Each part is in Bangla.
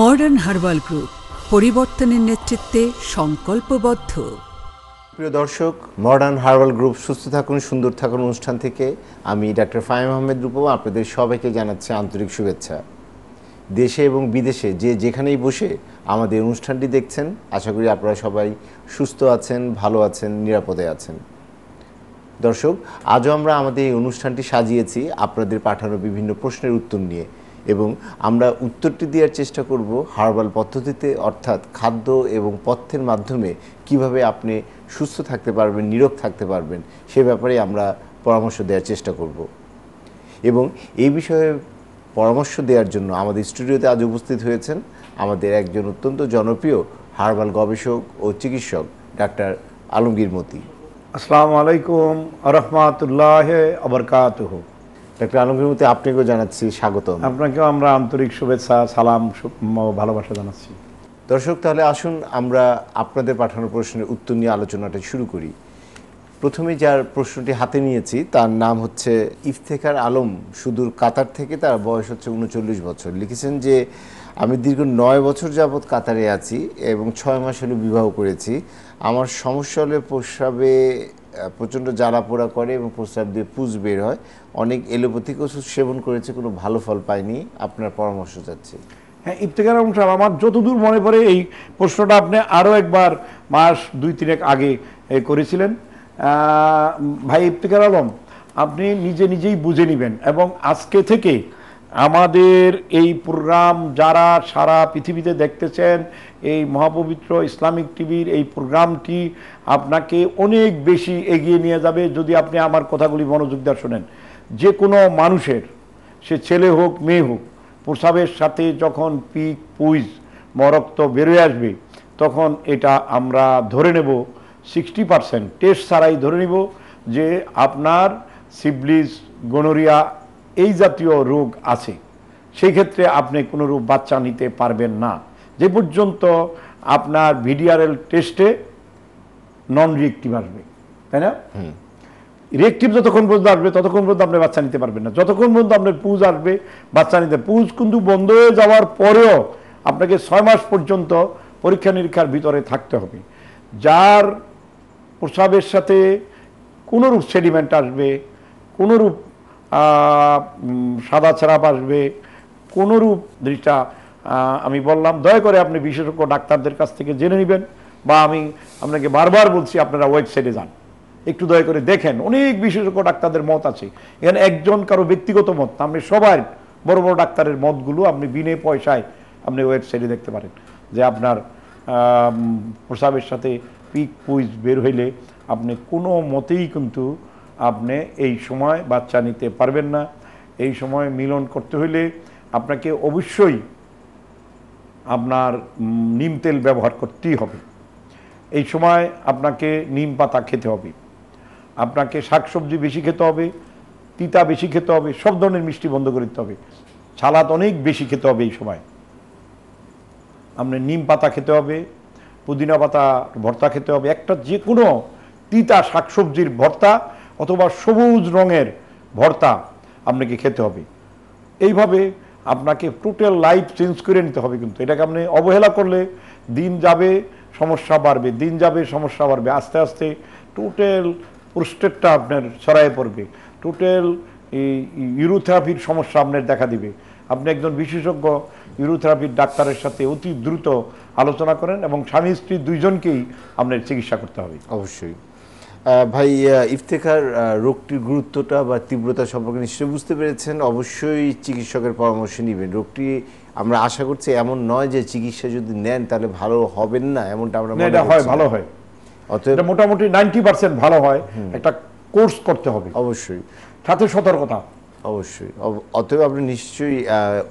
মডার্ন হার্বাল গ্রুপ পরিবর্তনের নেতৃত্বে সংকল্পবদ্ধ প্রিয় দর্শক মডার্ন হার্বাল গ্রুপ সুস্থ থাকুন সুন্দর থাকুন অনুষ্ঠান থেকে আমি ডাক্তার ফাহিম আহমেদ রূপ আপনাদের সবাইকে জানাচ্ছি আন্তরিক শুভেচ্ছা দেশে এবং বিদেশে যে যেখানেই বসে আমাদের অনুষ্ঠানটি দেখছেন আশা করি আপনারা সবাই সুস্থ আছেন ভালো আছেন নিরাপদে আছেন দর্শক আজও আমরা আমাদের এই অনুষ্ঠানটি সাজিয়েছি আপনাদের পাঠানো বিভিন্ন প্রশ্নের উত্তর নিয়ে এবং আমরা উত্তরটি দেওয়ার চেষ্টা করব হার্বাল পদ্ধতিতে অর্থাৎ খাদ্য এবং পথ্যের মাধ্যমে কিভাবে আপনি সুস্থ থাকতে পারবেন নীরব থাকতে পারবেন সে ব্যাপারে আমরা পরামর্শ দেওয়ার চেষ্টা করব এবং এই বিষয়ে পরামর্শ দেওয়ার জন্য আমাদের স্টুডিওতে আজ উপস্থিত হয়েছেন আমাদের একজন অত্যন্ত জনপ্রিয় হার্বাল গবেষক ও চিকিৎসক ডাক্তার আলমগীর মতি আসসালামু আলাইকুম রহমাতুল্লাহ আবরকাত ডাক্তার আলমগীর আপনাকেও জানাচ্ছি স্বাগত আপনাকেও আমরা আন্তরিক শুভেচ্ছা সালাম ভালোবাসা জানাচ্ছি দর্শক তাহলে আসুন আমরা আপনাদের পাঠানো প্রশ্নের উত্তর নিয়ে আলোচনাটা শুরু করি প্রথমে যার প্রশ্নটি হাতে নিয়েছি তার নাম হচ্ছে ইফতেখার আলম সুদূর কাতার থেকে তার বয়স হচ্ছে উনচল্লিশ বছর লিখেছেন যে আমি দীর্ঘ নয় বছর যাবৎ কাতারে আছি এবং ছয় মাস হলে বিবাহ করেছি আমার সমস্যা হলে প্রস্রাবে প্রচণ্ড জ্বালা পোড়া করে এবং প্রস্রাব দিয়ে পুজ বের হয় অনেক এলোপ্যাথিক ওষুধ সেবন করেছে কোনো ভালো ফল পায়নি আপনার পরামর্শ চাচ্ছি হ্যাঁ ইফতেখার আলম সাহেব আমার যতদূর মনে পড়ে এই প্রশ্নটা আপনি আরও একবার মাস দুই তিনেক আগে করেছিলেন ভাই ইফতেকার আলম আপনি নিজে নিজেই বুঝে নেবেন এবং আজকে থেকে আমাদের এই প্রোগ্রাম যারা সারা পৃথিবীতে দেখতেছেন এই মহাপবিত্র ইসলামিক টিভির এই প্রোগ্রামটি আপনাকে অনেক বেশি এগিয়ে নিয়ে যাবে যদি আপনি আমার কথাগুলি মনোযোগ দেওয়া শোনেন যে কোনো মানুষের সে ছেলে হোক মেয়ে হোক প্রসাবের সাথে যখন পিক পুইজ মরক্ত বেরোয় আসবে তখন এটা আমরা ধরে নেব সিক্সটি পারসেন্ট টেস্ট ছাড়াই ধরে নেব যে আপনার সিবলিস গনোরিয়া এই জাতীয় রোগ আছে সেই ক্ষেত্রে আপনি কোনো রূপ বাচ্চা নিতে পারবেন না যে পর্যন্ত আপনার ভিডিআরএল টেস্টে নন রিয়েক্টিভ আসবে তাই না রিয়েক্টিভ যতক্ষণ পর্যন্ত আসবে ততক্ষণ পর্যন্ত আপনি বাচ্চা নিতে পারবেন না যতক্ষণ পর্যন্ত আপনার পুজ আসবে বাচ্চা নিতে পুজ কিন্তু বন্ধ হয়ে যাওয়ার পরেও আপনাকে ছয় মাস পর্যন্ত পরীক্ষা নিরীক্ষার ভিতরে থাকতে হবে যার প্রসাবের সাথে কোনোরূপ সেডিমেন্ট আসবে কোনোরূপ সাদা ছাড়া আসবে কোনোরূপ দৃষ্টা আমি বললাম দয়া করে আপনি বিশেষজ্ঞ ডাক্তারদের কাছ থেকে জেনে নেবেন বা আমি আপনাকে বারবার বলছি আপনারা ওয়েবসাইটে যান একটু দয়া করে দেখেন অনেক বিশেষজ্ঞ ডাক্তারদের মত আছে এখানে একজন কারো ব্যক্তিগত মত আপনি সবার বড় বড় ডাক্তারের মতগুলো আপনি বিনে পয়সায় আপনি ওয়েবসাইটে দেখতে পারেন যে আপনার প্রসাবের সাথে পিক পুইজ বের হইলে আপনি কোনো মতেই কিন্তু আপনি এই সময় বাচ্চা নিতে পারবেন না এই সময় মিলন করতে হইলে আপনাকে অবশ্যই আপনার নিম তেল ব্যবহার করতেই হবে এই সময় আপনাকে নিম পাতা খেতে হবে আপনাকে শাকসবজি বেশি খেতে হবে তিতা বেশি খেতে হবে সব ধরনের মিষ্টি বন্ধ করে দিতে হবে ছালাত অনেক বেশি খেতে হবে এই সময় আপনি নিম পাতা খেতে হবে পুদিনা পাতা ভর্তা খেতে হবে একটা যে কোনো তিতা শাকসবজির ভর্তা অথবা সবুজ রঙের ভর্তা আপনাকে খেতে হবে এইভাবে আপনাকে টোটাল লাইফ চেঞ্জ করে নিতে হবে কিন্তু এটাকে আপনি অবহেলা করলে দিন যাবে সমস্যা বাড়বে দিন যাবে সমস্যা বাড়বে আস্তে আস্তে টোটাল প্রোস্টেটটা আপনার ছড়ায় পড়বে টোটাল ইউরোথেরাপির সমস্যা আপনার দেখা দিবে আপনি একজন বিশেষজ্ঞ ইউরোথেরাপির ডাক্তারের সাথে অতি দ্রুত আলোচনা করেন এবং স্বামী স্ত্রী দুইজনকেই আপনার চিকিৎসা করতে হবে অবশ্যই ভাই ইফতেখার রোগটির গুরুত্বটা বা তীব্রতা সম্পর্কে নিশ্চয়ই বুঝতে পেরেছেন অবশ্যই চিকিৎসকের পরামর্শ নেবেন রোগটি আমরা আশা করছি এমন নয় যে চিকিৎসা যদি নেন তাহলে ভালো হবেন না এমনটা আমরা এটা হয় ভালো হয় অতএব মোটামুটি নাইনটি পার্সেন্ট ভালো হয় একটা কোর্স করতে হবে অবশ্যই সাথে সতর্কতা অবশ্যই অতএব আপনি নিশ্চয়ই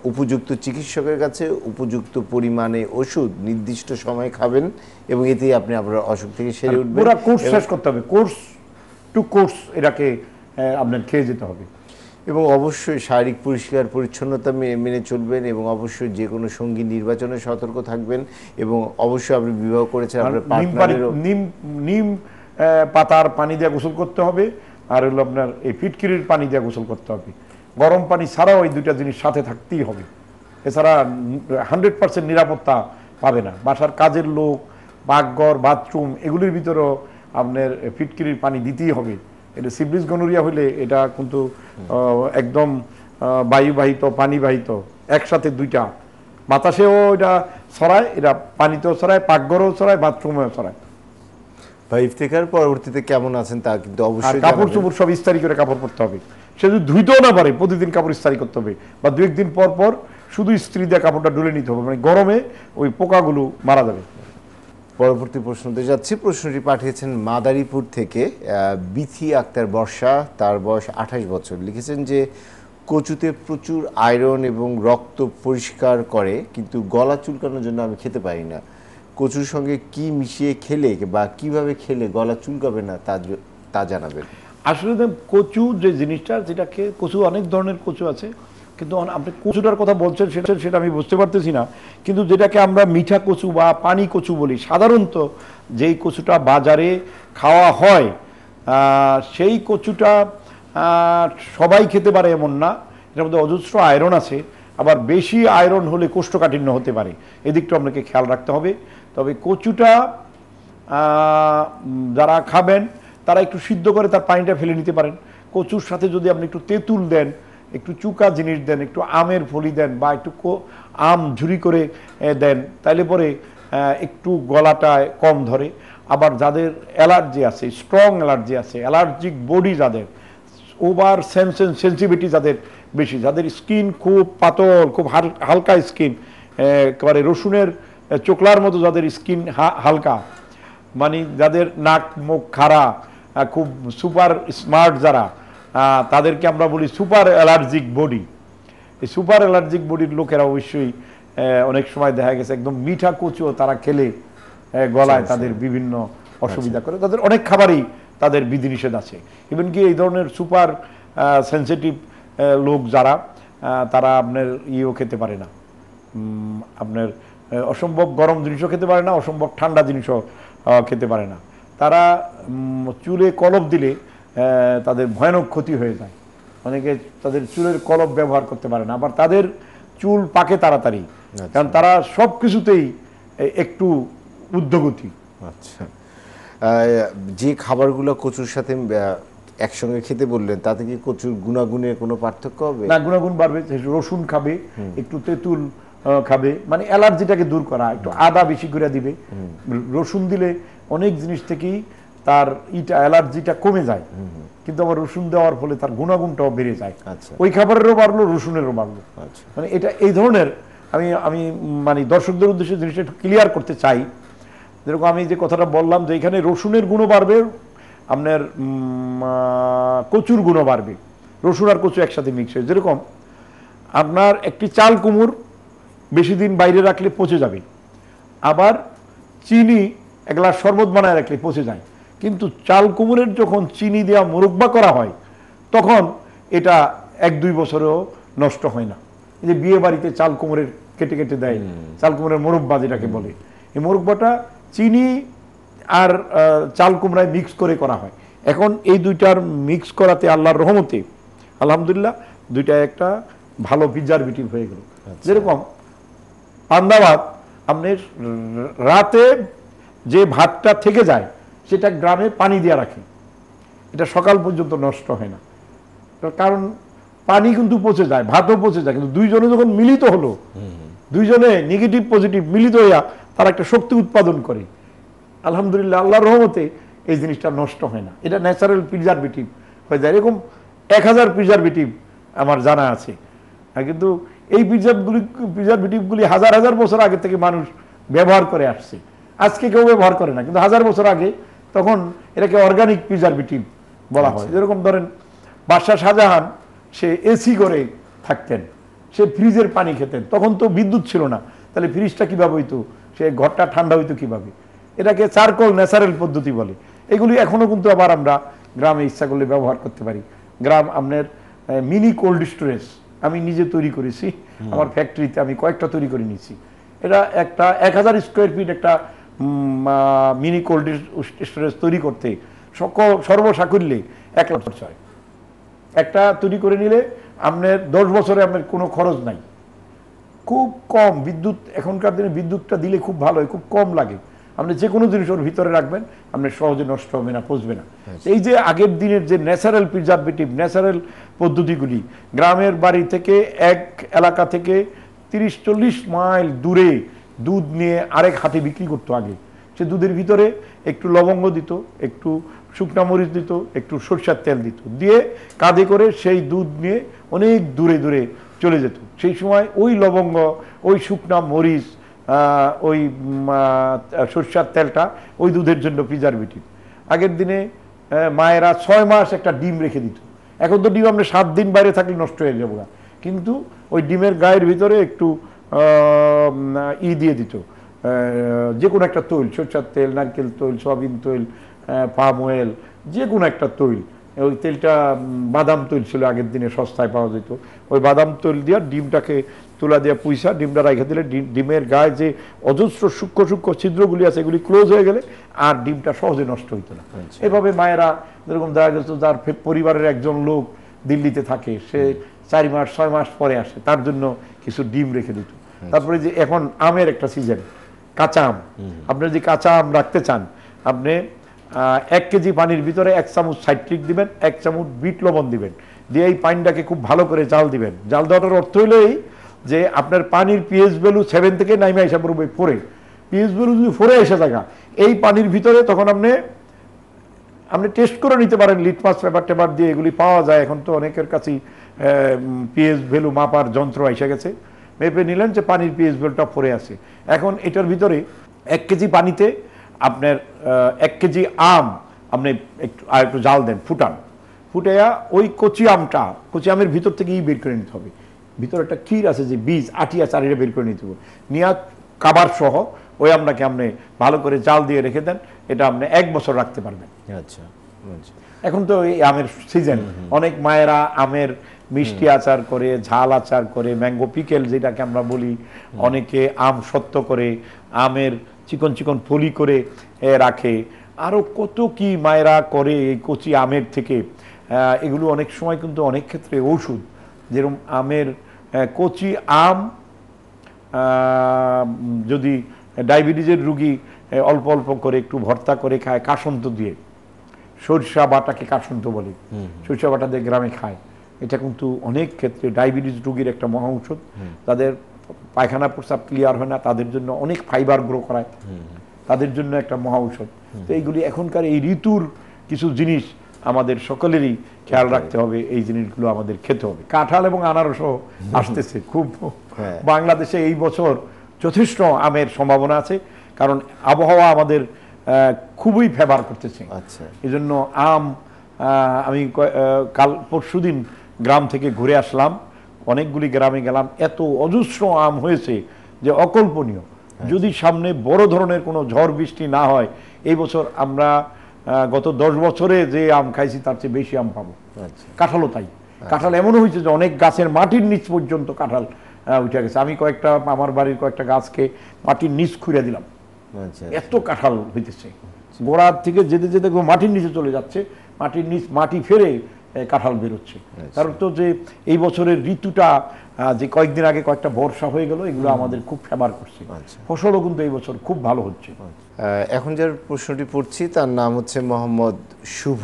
উপযুক্ত চিকিৎসকের কাছে উপযুক্ত পরিমাণে ওষুধ নির্দিষ্ট সময়ে খাবেন এবং এতেই আপনি আপনার অসুখ থেকে সেরে মানে উঠবেন পুরো কোর্স শেষ করতে হবে কোর্স টু কোর্স এটাকে আপনার খেয়ে যেতে হবে এবং অবশ্যই শারীরিক পরিষ্কার পরিচ্ছন্নতা মেনে চলবেন এবং অবশ্যই যে কোনো সঙ্গী নির্বাচনে সতর্ক থাকবেন এবং অবশ্যই আপনি বিবাহ করেছেন আপনার নিম নিম পাতার পানি দিয়ে গোসল করতে হবে আর হলো আপনার এই ফিটকিরির পানি দিয়ে গোসল করতে হবে গরম পানি ছাড়াও এই দুইটা জিনিস সাথে থাকতেই হবে এছাড়া হান্ড্রেড পার্সেন্ট নিরাপত্তা পাবে না বাসার কাজের লোক পাকঘর বাথরুম এগুলির ভিতরেও আপনার ফিটকিরির পানি দিতেই হবে এটা সিবলিস গনুরিয়া হলে এটা কিন্তু একদম বায়ুবাহিত পানিবাহিত একসাথে দুইটা বাতাসেও এটা ছড়ায় এটা পানিতেও ছড়ায় পাকঘরেও ছড়ায় বাথরুমেও ছড়ায় বা ইফতিকার পরবর্তীতে কেমন আছেন তা কিন্তু অবশ্যই কাপড় চোপড় সব ইস্তারি করে কাপড় পরতে হবে সে যদি ধুইতেও না পারে প্রতিদিন কাপড় ইস্তারি করতে হবে বা দু একদিন পর পর শুধু স্ত্রী দিয়ে কাপড়টা ডুলে নিতে হবে মানে গরমে ওই পোকাগুলো মারা যাবে পরবর্তী প্রশ্নতে যাচ্ছি প্রশ্নটি পাঠিয়েছেন মাদারীপুর থেকে বিথি আক্তার বর্ষা তার বয়স আঠাশ বছর লিখেছেন যে কচুতে প্রচুর আয়রন এবং রক্ত পরিষ্কার করে কিন্তু গলা চুলকানোর জন্য আমি খেতে পারি না কচুর সঙ্গে কি মিশিয়ে খেলে বা কিভাবে খেলে গলা চুলকাবে না তা তা জানাবেন আসলে কচু যে জিনিসটা খেয়ে কচু অনেক ধরনের কচু আছে কিন্তু আপনি কচুটার কথা বলছেন সেটা সেটা আমি বুঝতে পারতেছি না কিন্তু যেটাকে আমরা মিঠা কচু বা পানি কচু বলি সাধারণত যেই কচুটা বাজারে খাওয়া হয় সেই কচুটা সবাই খেতে পারে এমন না এটার মধ্যে অজস্র আয়রন আছে আবার বেশি আয়রন হলে কোষ্ঠকাঠিন্য হতে পারে এদিকটা আপনাকে খেয়াল রাখতে হবে তবে কচুটা যারা খাবেন তারা একটু সিদ্ধ করে তার পানিটা ফেলে নিতে পারেন কচুর সাথে যদি আপনি একটু তেঁতুল দেন একটু চুকা জিনিস দেন একটু আমের ফলি দেন বা একটু আম ঝুরি করে দেন তাইলে পরে একটু গলাটায় কম ধরে আবার যাদের অ্যালার্জি আছে স্ট্রং অ্যালার্জি আছে অ্যালার্জিক বডি যাদের ওভার সেন্সেন সেন্সিভিটি যাদের বেশি যাদের স্কিন খুব পাতল খুব হালকা স্কিন একেবারে রসুনের চোকলার মতো যাদের স্কিন হালকা মানে যাদের নাক মুখ খাড়া খুব সুপার স্মার্ট যারা তাদেরকে আমরা বলি সুপার অ্যালার্জিক বডি এই সুপার অ্যালার্জিক বডির লোকেরা অবশ্যই অনেক সময় দেখা গেছে একদম মিঠা কুচো তারা খেলে গলায় আচ্ছা, আচ্ছা। তাদের বিভিন্ন অসুবিধা আচ্ছা। করে তাদের অনেক খাবারই তাদের বিধিনিষেধ আছে ইভেন কি এই ধরনের সুপার সেন্সিটিভ লোক যারা তারা আপনার ইয়েও খেতে পারে না আপনার অসম্ভব গরম জিনিসও খেতে পারে না অসম্ভব ঠান্ডা জিনিসও খেতে পারে না তারা চুলে কলব দিলে তাদের ভয়ানক ক্ষতি হয়ে যায় অনেকে তাদের চুলের কলব ব্যবহার করতে পারে না আবার তাদের চুল পাকে তাড়াতাড়ি আচ্ছা। কারণ তারা সব কিছুতেই একটু উদ্যোগতি আচ্ছা যে খাবারগুলো কচুর সাথে একসঙ্গে খেতে বললেন তাতে কি কচুর গুণাগুণের কোনো পার্থক্য হবে না গুণাগুণ বাড়বে রসুন খাবে একটু তেঁতুল খাবে মানে অ্যালার্জিটাকে দূর করা একটু আদা বেশি করে দিবে রসুন দিলে অনেক জিনিস থেকেই তার ইটা অ্যালার্জিটা কমে যায় কিন্তু আবার রসুন দেওয়ার ফলে তার গুণাগুণটাও বেড়ে যায় আচ্ছা। ওই খাবারেরও বাড়লো রসুনেরও বাড়লো আচ্ছা। মানে এটা এই ধরনের আমি আমি মানে দর্শকদের উদ্দেশ্যে জিনিসটা একটু ক্লিয়ার করতে চাই যেরকম আমি যে কথাটা বললাম যে এখানে রসুনের গুণও বাড়বে আপনার কচুর গুণও বাড়বে রসুন আর কচু একসাথে মিক্স হয়ে যেরকম আপনার একটি চাল কুমুর বেশি দিন বাইরে রাখলে পচে যাবে আবার চিনি এক গ্লাস শরবত বানায় রাখলে পচে যায় কিন্তু চাল কুমড়ের যখন চিনি দেওয়া মুরব্বা করা হয় তখন এটা এক দুই বছরেও নষ্ট হয় না এই যে বিয়ে বাড়িতে চাল কুমড়ের কেটে কেটে দেয় চাল কুমড়ের মোরব্বা যেটাকে বলে এই মোরব্বাটা চিনি আর চাল কুমড়ায় মিক্স করে করা হয় এখন এই দুইটার মিক্স করাতে আল্লাহর রহমতে আলহামদুলিল্লাহ দুইটা একটা ভালো প্রিজারভেটিভ হয়ে গেল আচ্ছা। যেরকম পান্দাবাদ আপনি রাতে যে ভাতটা থেকে যায় সেটা গ্রামে পানি দিয়ে রাখি এটা সকাল পর্যন্ত নষ্ট হয় না কারণ পানি কিন্তু পচে যায় ভাতও পচে যায় কিন্তু দুইজনে যখন মিলিত হলো দুইজনে নেগেটিভ পজিটিভ মিলিত হইয়া তারা একটা শক্তি উৎপাদন করে আলহামদুলিল্লাহ আল্লাহর রহমতে এই জিনিসটা নষ্ট হয় না এটা ন্যাচারাল প্রিজারভেটিভ হয়ে যায় এরকম এক হাজার প্রিজারভেটিভ আমার জানা আছে হ্যাঁ, কিন্তু এই প্রিজার্ভগুলি প্রিজার্ভেটিভগুলি হাজার হাজার বছর আগে থেকে মানুষ ব্যবহার করে আসছে আজকে কেউ ব্যবহার করে না কিন্তু হাজার বছর আগে তখন এটাকে অর্গানিক প্রিজার্ভেটিভ বলা হয় আচ্ছা। যেরকম ধরেন বাদশাহ শাহজাহান সে এসি করে থাকতেন সে ফ্রিজের পানি খেতেন তখন তো বিদ্যুৎ ছিল না তাহলে ফ্রিজটা কীভাবে হইতো সে ঘরটা ঠান্ডা হইতো কীভাবে এটাকে চারকোল ন্যাচারাল পদ্ধতি বলে এগুলি এখনও কিন্তু আবার আমরা গ্রামে ইচ্ছা করলে ব্যবহার করতে পারি গ্রাম আপনার মিনি কোল্ড স্টোরেজ আমি নিজে তৈরি করেছি আমার ফ্যাক্টরিতে আমি কয়েকটা তৈরি করে নিয়েছি এটা একটা এক হাজার স্কোয়ার ফিট একটা মিনি কোল্ড স্টোরেজ তৈরি করতে সকল সর্বসাকুল্যে এক লাখ খরচ হয় একটা তৈরি করে নিলে আপনার দশ বছরে আপনার কোনো খরচ নাই খুব কম বিদ্যুৎ এখনকার দিনে বিদ্যুৎটা দিলে খুব ভালো হয় খুব কম লাগে আপনি যে কোনো জিনিস ওর ভিতরে রাখবেন আপনি সহজে নষ্ট হবে না পচবে না এই যে আগের দিনের যে ন্যাচারাল প্রিজার্ভেটিভ ন্যাচারাল পদ্ধতিগুলি গ্রামের বাড়ি থেকে এক এলাকা থেকে তিরিশ চল্লিশ মাইল দূরে দুধ নিয়ে আরেক হাতে বিক্রি করতো আগে সে দুধের ভিতরে একটু লবঙ্গ দিত একটু শুকনা মরিচ দিত একটু সরষার তেল দিত দিয়ে কাঁধে করে সেই দুধ নিয়ে অনেক দূরে দূরে চলে যেত সেই সময় ওই লবঙ্গ ওই শুকনা মরিচ ওই সরষার তেলটা ওই দুধের জন্য প্রিজারভেটিভ আগের দিনে মায়েরা ছয় মাস একটা ডিম রেখে দিত এখন তো ডিম আমরা সাত দিন বাইরে থাকলে নষ্ট হয়ে যাবো না কিন্তু ওই ডিমের গায়ের ভিতরে একটু ই দিয়ে দিত যে কোনো একটা তৈল সরষার তেল নারকেল তৈল সয়াবিন তৈল পাম অয়েল যে কোনো একটা তৈল ওই তেলটা বাদাম তৈল ছিল আগের দিনে সস্তায় পাওয়া যেত ওই বাদাম তৈল দিয়ে ডিমটাকে তুলা দিয়ে পুঁইশা ডিমটা রাখা দিলে ডিমের গায়ে যে অজস্র সূক্ষ্ম সূক্ষ্ম ছিদ্রগুলি আছে এগুলি ক্লোজ হয়ে গেলে আর ডিমটা সহজে নষ্ট হইত না আচ্ছা। এভাবে মায়েরা যেরকম দেখা গেছে তার পরিবারের একজন লোক দিল্লিতে থাকে সে চারি মাস ছয় মাস পরে আসে তার জন্য কিছু ডিম রেখে দিত আচ্ছা। তারপরে যে এখন আমের একটা সিজন কাঁচা আম আপনি যদি কাঁচা আম রাখতে চান আপনি এক কেজি পানির ভিতরে এক চামচ সাইট্রিক দিবেন এক চামচ বিট লবণ দিবেন দিয়ে এই পানিটাকে খুব ভালো করে জাল দিবেন জাল দেওয়াটার অর্থ হইলেই যে আপনার পানির পিএইচ ভ্যালু সেভেন থেকে নাইমে আসা পড়বে ফোরে পিএইচ ভ্যালু যদি ফোরে এসে থাকা এই পানির ভিতরে তখন আপনি আপনি টেস্ট করে নিতে পারেন লিটমাস পেপার টেপার দিয়ে এগুলি পাওয়া যায় এখন তো অনেকের কাছেই পিএইচ ভ্যালু মাপার যন্ত্র এসে গেছে মেপে নিলেন যে পানির পিএইচ ভ্যালুটা ফোরে আছে এখন এটার ভিতরে এক কেজি পানিতে আপনার এক কেজি আম আপনি একটু আর একটু জাল দেন ফুটান ফুটাইয়া ওই কচি আমটা কচি আমের ভিতর থেকেই বের করে নিতে হবে ভিতরে একটা ক্ষীর আছে যে বীজ আটিয়া আছে বের করে নিতে হবে নিয়া কাবার সহ ওই আপনাকে আপনি ভালো করে জাল দিয়ে রেখে দেন এটা আপনি এক বছর রাখতে পারবেন আচ্ছা এখন তো এই আমের সিজন অনেক মায়েরা আমের মিষ্টি আচার করে ঝাল আচার করে ম্যাঙ্গো পিকেল যেটাকে আমরা বলি অনেকে আম সত্য করে আমের চিকন চিকন ফলি করে রাখে আরও কত কি মায়েরা করে এই কচি আমের থেকে এগুলো অনেক সময় কিন্তু অনেক ক্ষেত্রে ঔষধ যেরকম আমের কচি আম যদি ডায়াবেটিসের রুগী অল্প অল্প করে একটু ভর্তা করে খায় কাসন্ত দিয়ে সরষা বাটাকে কাসন্ত বলে সরষা বাটাদের গ্রামে খায় এটা কিন্তু অনেক ক্ষেত্রে ডায়াবেটিস রুগীর একটা মহা ঔষধ তাদের পায়খানা প্রস্রাব ক্লিয়ার হয় না তাদের জন্য অনেক ফাইবার গ্রো করায় তাদের জন্য একটা মহা ঔষধ তো এইগুলি এখনকার এই ঋতুর কিছু জিনিস আমাদের সকলেরই খেয়াল রাখতে হবে এই জিনিসগুলো আমাদের খেতে হবে কাঁঠাল এবং আনারসও আসতেছে খুব হ্যাঁ। বাংলাদেশে এই বছর যথেষ্ট আমের সম্ভাবনা আছে কারণ আবহাওয়া আমাদের খুবই ফেভার করতেছে আচ্ছা। এই জন্য আম আমি কাল পরশু দিন গ্রাম থেকে ঘুরে আসলাম অনেকগুলি গ্রামে গেলাম এত অজস্র আম হয়েছে যে অকল্পনীয় আচ্ছা। যদি সামনে বড় ধরনের কোনো ঝড় বৃষ্টি না হয় এই বছর আমরা গত দশ বছরে যে আম খাইছি তার চেয়ে বেশি আম পাবো আচ্ছা। কাঁঠালও তাই আচ্ছা। কাঁঠাল এমন হয়েছে যে অনেক গাছের মাটির নিচ পর্যন্ত কাঁঠাল উঠে গেছে আমি কয়েকটা আমার বাড়ির কয়েকটা গাছকে মাটির নিচ খুঁড়ে দিলাম আচ্ছা, এত কাঁঠাল হইতেছে গোড়ার থেকে যেতে যেতে মাটির নিচে চলে যাচ্ছে মাটির নিচ মাটি ফেরে কাঁঠাল বেরোচ্ছে কারণ তো যে এই বছরের ঋতুটা যে কয়েকদিন আগে কয়েকটা বর্ষা হয়ে গেল এগুলো আমাদের খুব ফেভার করছে আচ্ছা। ফসলও কিন্তু এই বছর খুব ভালো হচ্ছে আচ্ছা। এখন যার প্রশ্নটি পড়ছি তার নাম হচ্ছে মোহাম্মদ শুভ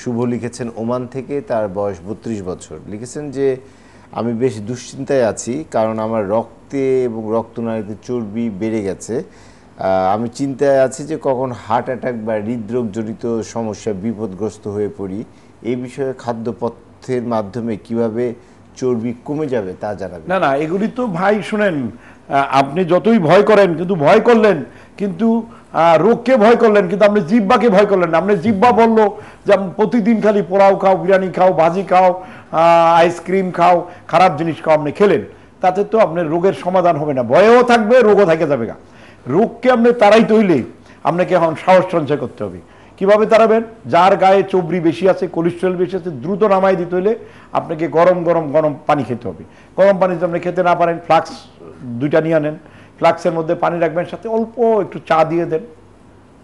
শুভ লিখেছেন ওমান থেকে তার বয়স বত্রিশ বছর লিখেছেন যে আমি বেশ দুশ্চিন্তায় আছি কারণ আমার রক্তে এবং রক্তনালীতে চর্বি বেড়ে গেছে আমি চিন্তায় আছি যে কখন হার্ট অ্যাটাক বা হৃদরোগজনিত সমস্যা বিপদগ্রস্ত হয়ে পড়ি এই বিষয়ে খাদ্যপথ্যের মাধ্যমে কিভাবে চর্বি কমে যাবে তা জানাবেন না না এগুলি তো ভাই শুনেন আপনি যতই ভয় করেন কিন্তু ভয় করলেন কিন্তু রোগকে ভয় করলেন কিন্তু আপনি জিব্বাকে ভয় করলেন না আপনি জিব্বা বলল যে প্রতিদিন খালি পোড়াও খাও বিরিয়ানি খাও ভাজি খাও আইসক্রিম খাও খারাপ জিনিস খাও আপনি খেলেন তাতে তো আপনার রোগের সমাধান হবে না ভয়েও থাকবে রোগও থাকে যাবে না রোগকে আপনি তারাই তৈলে আপনাকে এখন সাহস সঞ্চয় করতে হবে কিভাবে দাঁড়াবেন যার গায়ে চবরি বেশি আছে কোলেস্ট্রল বেশি আছে দ্রুত নামাই দিতে হলে আপনাকে গরম গরম গরম পানি খেতে হবে গরম পানি যদি আপনি খেতে না পারেন ফ্লাক্স দুইটা নিয়ে আনেন ফ্লাক্সের মধ্যে পানি রাখবেন সাথে অল্প একটু চা দিয়ে দেন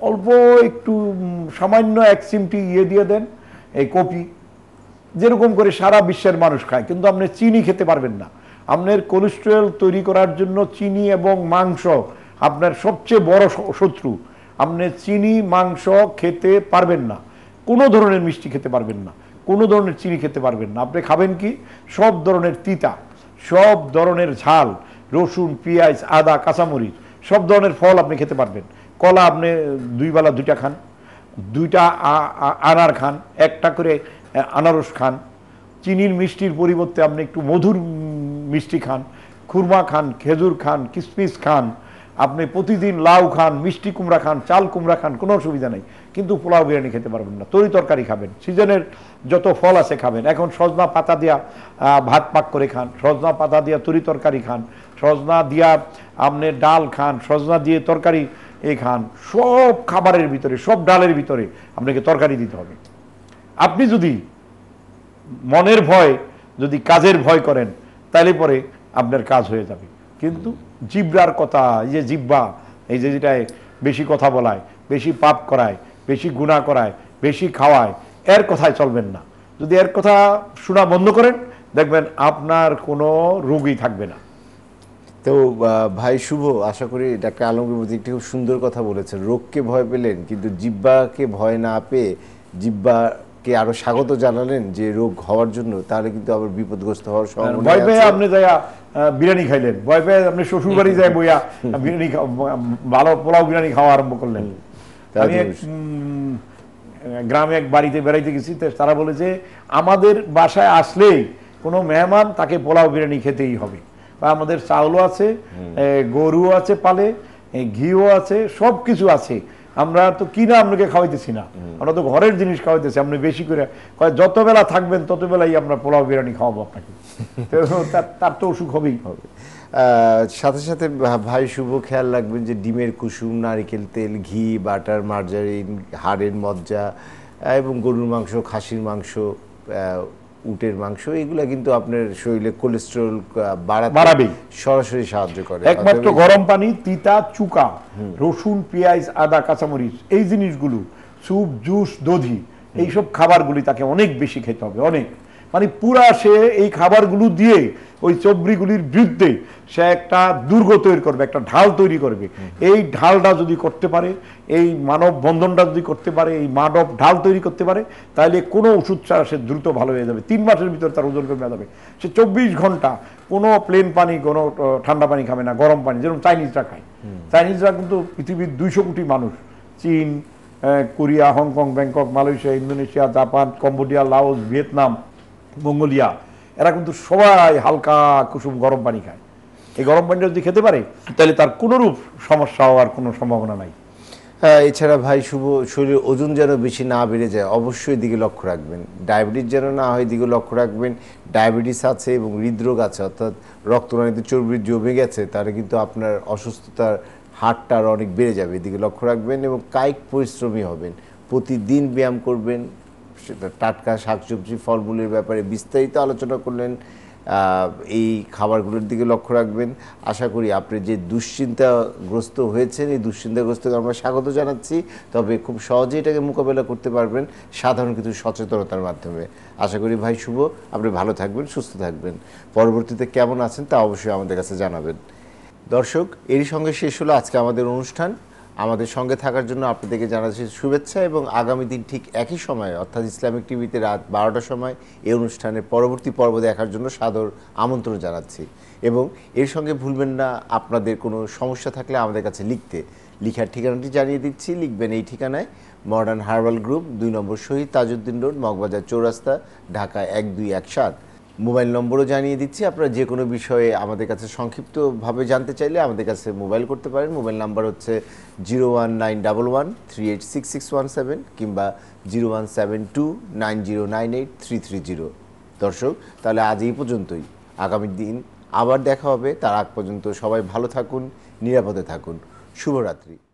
অল্প একটু সামান্য এক চিমটি ইয়ে দিয়ে দেন এই কপি যেরকম করে সারা বিশ্বের মানুষ খায় কিন্তু আপনি চিনি খেতে পারবেন না আপনার কোলেস্ট্রল তৈরি করার জন্য চিনি এবং মাংস আপনার সবচেয়ে বড় শত্রু আপনি চিনি মাংস খেতে পারবেন না কোনো ধরনের মিষ্টি খেতে পারবেন না কোনো ধরনের চিনি খেতে পারবেন না আপনি খাবেন কি সব ধরনের তিতা সব ধরনের ঝাল রসুন পেঁয়াজ আদা কাঁচামরিচ সব ধরনের ফল আপনি খেতে পারবেন কলা আপনি দুই বেলা দুইটা খান দুইটা আনার খান একটা করে আনারস খান চিনির মিষ্টির পরিবর্তে আপনি একটু মধুর মিষ্টি খান খুরমা খান খেজুর খান কিসমিস খান আপনি প্রতিদিন লাউ খান মিষ্টি কুমড়া খান চাল কুমড়া খান কোনো অসুবিধা নেই কিন্তু পোলাও বিরিয়ানি খেতে পারবেন না তরি তরকারি খাবেন সিজনের যত ফল আছে খাবেন এখন সজনা পাতা দিয়া ভাত পাক করে খান সজনা পাতা দিয়া তরি তরকারি খান সজনা দিয়া আপনি ডাল খান সজনা দিয়ে তরকারি এ খান সব খাবারের ভিতরে সব ডালের ভিতরে আপনাকে তরকারি দিতে হবে আপনি যদি মনের ভয় যদি কাজের ভয় করেন তাহলে পরে আপনার কাজ হয়ে যাবে কিন্তু জিব্রার কথা এই যে জিব্বা এই যে যেটায় বেশি কথা বলায় বেশি পাপ করায় বেশি গুণা করায় বেশি খাওয়ায় এর কথায় চলবেন না যদি এর কথা শোনা বন্ধ করেন দেখবেন আপনার কোনো রোগী থাকবে না তো ভাই শুভ আশা করি ডাক্তার আলমগীর মধ্যে একটি খুব সুন্দর কথা বলেছেন রোগকে ভয় পেলেন কিন্তু জিব্বাকে ভয় না পেয়ে জিব্বাকে আরো স্বাগত জানালেন যে রোগ হওয়ার জন্য তাহলে কিন্তু আবার বিপদগ্রস্ত হওয়ার সম্ভাবনা আপনি যাইয়া বিরিয়ানি খাইলেন ভয় পেয়ে আপনি শ্বশুর বাড়ি যায় বইয়া বিরিয়ানি ভালো পোলাও বিরিয়ানি খাওয়া আরম্ভ করলেন আমি গ্রামে এক বাড়িতে বেড়াইতে গেছি তারা বলে যে আমাদের বাসায় আসলে কোনো মেহমান তাকে পোলাও বিরিয়ানি খেতেই হবে বা আমাদের চাউলও আছে গরুও আছে পালে ঘিও আছে সব কিছু আছে আমরা তো কিনা আপনাকে খাওয়াইতেছি না আমরা তো ঘরের জিনিস খাওয়াইতেছি আপনি বেশি করে যত বেলা থাকবেন তত বেলাই আমরা পোলাও বিরিয়ানি খাওয়াবো আপনাকে তার তো অসুখ হবেই হবে সাথে সাথে ভাই শুভ খেয়াল রাখবেন যে ডিমের কুসুম নারিকেল তেল ঘি বাটার মার্জারিন হাড়ের মজ্জা এবং গরুর মাংস খাসির মাংস উটের মাংস এগুলো কিন্তু আপনার শরীরে কোলেস্ট্রল বাড়াবে সরাসরি সাহায্য করে একমাত্র গরম পানি তিতা চুকা রসুন পেঁয়াজ আদা কাঁচামরিচ এই জিনিসগুলো স্যুপ জুস দধি এইসব খাবারগুলি তাকে অনেক বেশি খেতে হবে অনেক মানে পুরা সে এই খাবারগুলো দিয়ে ওই চবরিগুলির বিরুদ্ধে সে একটা দুর্গ তৈরি করবে একটা ঢাল তৈরি করবে এই ঢালটা যদি করতে পারে এই মানব বন্ধনটা যদি করতে পারে এই মানব ঢাল তৈরি করতে পারে তাহলে কোনো ওষুধ ছাড়া সে দ্রুত ভালো হয়ে যাবে তিন মাসের ভিতরে তার ওজন কমে যাবে সে চব্বিশ ঘন্টা কোনো প্লেন পানি কোনো ঠান্ডা পানি খাবে না গরম পানি যেরকম চাইনিজরা খায় চাইনিজরা কিন্তু পৃথিবীর দুইশো কোটি মানুষ চীন Korea Hong Kong Bangkok Malaysia Indonesia Japan Cambodia Laos Vietnam Mongolia এরা কিন্তু সবাই হালকা কুসুম গরম পানি খায় এই গরম পানিটা যদি খেতে পারে তাহলে তার কোনোরূপ সমস্যা হওয়ার কোনো সম্ভাবনা নাই হ্যাঁ, এছাড়া ভাই শুভ শরীরের ওজন যেন বেশি না বেড়ে যায় অবশ্যই দিকে লক্ষ্য রাখবেন ডায়াবেটিস যেন না হয় দিকে লক্ষ্য রাখবেন ডায়াবেটিস আছে এবং হৃদরোগ আছে অর্থাৎ রক্তনালীতে চর্বি জমে গেছে তাহলে কিন্তু আপনার অসুস্থতার হারটা অনেক বেড়ে যাবে এদিকে লক্ষ্য রাখবেন এবং কায়িক পরিশ্রমী হবেন প্রতিদিন ব্যায়াম করবেন টাটকা শাকসবজি ফলমূলের ব্যাপারে বিস্তারিত আলোচনা করলেন এই খাবারগুলোর দিকে লক্ষ্য রাখবেন আশা করি আপনি যে দুশ্চিন্তাগ্রস্ত হয়েছেন এই দুশ্চিন্তাগ্রস্তকে আমরা স্বাগত জানাচ্ছি তবে খুব সহজে এটাকে মোকাবেলা করতে পারবেন সাধারণ কিছু সচেতনতার মাধ্যমে আশা করি ভাই শুভ আপনি ভালো থাকবেন সুস্থ থাকবেন পরবর্তীতে কেমন আছেন তা অবশ্যই আমাদের কাছে জানাবেন দর্শক এরই সঙ্গে শেষ হলো আজকে আমাদের অনুষ্ঠান আমাদের সঙ্গে থাকার জন্য আপনাদেরকে জানাচ্ছি শুভেচ্ছা এবং আগামী দিন ঠিক একই সময়ে অর্থাৎ ইসলামিক টিভিতে রাত বারোটার সময় এই অনুষ্ঠানের পরবর্তী পর্ব দেখার জন্য সাদর আমন্ত্রণ জানাচ্ছি এবং এর সঙ্গে ভুলবেন না আপনাদের কোনো সমস্যা থাকলে আমাদের কাছে লিখতে লিখার ঠিকানাটি জানিয়ে দিচ্ছি লিখবেন এই ঠিকানায় মডার্ন হার্বাল গ্রুপ দুই নম্বর শহীদ তাজউদ্দিন রোড মগবাজার চৌরাস্তা ঢাকা এক দুই এক সাত মোবাইল নম্বরও জানিয়ে দিচ্ছি আপনারা যে কোনো বিষয়ে আমাদের কাছে সংক্ষিপ্তভাবে জানতে চাইলে আমাদের কাছে মোবাইল করতে পারেন মোবাইল নাম্বার হচ্ছে zero one nine double one three eight six six one seven কিংবা zero one seven two nine zero nine eight three three zero দর্শক তাহলে আজ এই পর্যন্তই আগামী দিন আবার দেখা হবে তার আগ পর্যন্ত সবাই ভালো থাকুন নিরাপদে থাকুন শুভরাত্রি